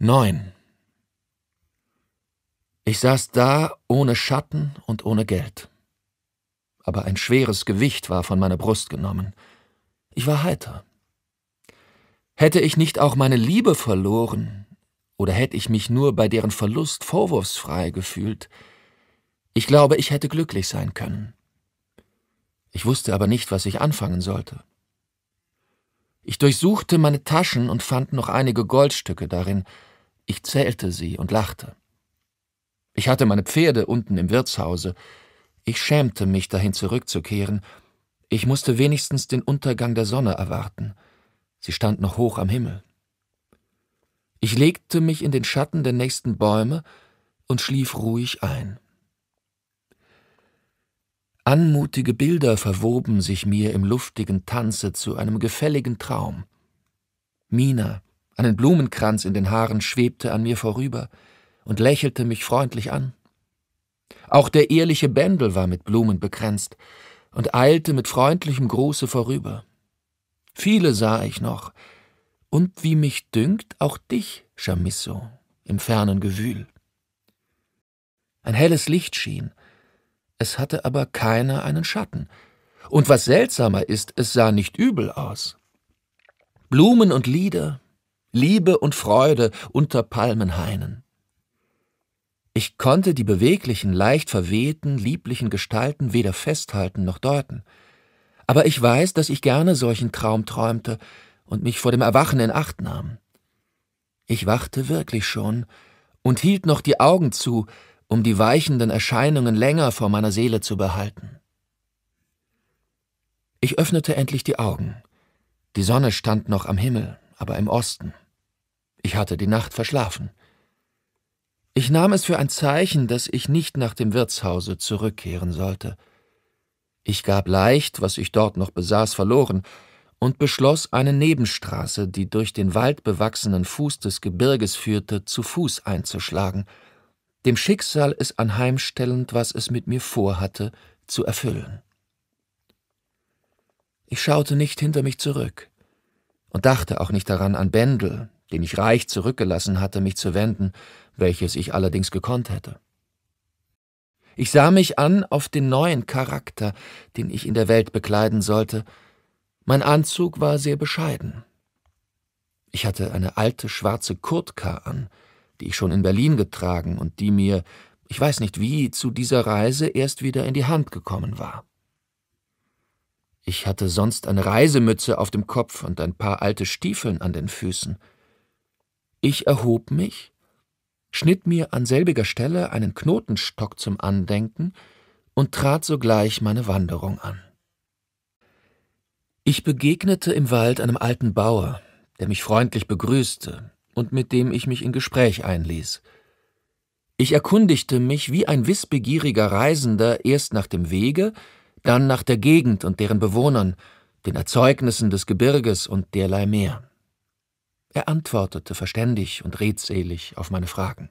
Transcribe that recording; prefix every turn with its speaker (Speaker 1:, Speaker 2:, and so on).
Speaker 1: 9. Ich saß da ohne Schatten und ohne Geld. Aber ein schweres Gewicht war von meiner Brust genommen. Ich war heiter. Hätte ich nicht auch meine Liebe verloren, oder hätte ich mich nur bei deren Verlust vorwurfsfrei gefühlt, ich glaube, ich hätte glücklich sein können. Ich wusste aber nicht, was ich anfangen sollte. Ich durchsuchte meine Taschen und fand noch einige Goldstücke darin. Ich zählte sie und lachte. Ich hatte meine Pferde unten im Wirtshause. Ich schämte mich, dahin zurückzukehren. Ich musste wenigstens den Untergang der Sonne erwarten. Sie stand noch hoch am Himmel. Ich legte mich in den Schatten der nächsten Bäume und schlief ruhig ein. Anmutige Bilder verwoben sich mir im luftigen Tanze zu einem gefälligen Traum. Mina, einen Blumenkranz in den Haaren, schwebte an mir vorüber und lächelte mich freundlich an. Auch der ehrliche Bendel war mit Blumen bekränzt und eilte mit freundlichem Gruße vorüber. Viele sah ich noch, und wie mich dünkt, auch dich, Chamisso, im fernen Gewühl. Ein helles Licht schien, es hatte aber keiner einen Schatten. Und was seltsamer ist, es sah nicht übel aus. Blumen und Lieder, Liebe und Freude unter Palmenhainen. Ich konnte die beweglichen, leicht verwehten, lieblichen Gestalten weder festhalten noch deuten. Aber ich weiß, dass ich gerne solchen Traum träumte und mich vor dem Erwachen in Acht nahm. Ich wachte wirklich schon und hielt noch die Augen zu, um die weichenden Erscheinungen länger vor meiner Seele zu behalten. Ich öffnete endlich die Augen. Die Sonne stand noch am Himmel, aber im Osten. Ich hatte die Nacht verschlafen. Ich nahm es für ein Zeichen, dass ich nicht nach dem Wirtshause zurückkehren sollte. Ich gab leicht, was ich dort noch besaß, verloren und beschloss, eine Nebenstraße, die durch den waldbewachsenen Fuß des Gebirges führte, zu Fuß einzuschlagen – dem Schicksal es anheimstellend, was es mit mir vorhatte, zu erfüllen. Ich schaute nicht hinter mich zurück und dachte auch nicht daran, an Bendel, den ich reich zurückgelassen hatte, mich zu wenden, welches ich allerdings gekonnt hätte. Ich sah mich an auf den neuen Charakter, den ich in der Welt bekleiden sollte. Mein Anzug war sehr bescheiden. Ich hatte eine alte schwarze Kurtka an, die ich schon in Berlin getragen und die mir, ich weiß nicht wie, zu dieser Reise erst wieder in die Hand gekommen war. Ich hatte sonst eine Reisemütze auf dem Kopf und ein paar alte Stiefeln an den Füßen. Ich erhob mich, schnitt mir an selbiger Stelle einen Knotenstock zum Andenken und trat sogleich meine Wanderung an. Ich begegnete im Wald einem alten Bauer, der mich freundlich begrüßte, und mit dem ich mich in Gespräch einließ. Ich erkundigte mich wie ein wissbegieriger Reisender erst nach dem Wege, dann nach der Gegend und deren Bewohnern, den Erzeugnissen des Gebirges und derlei mehr. Er antwortete verständig und redselig auf meine Fragen.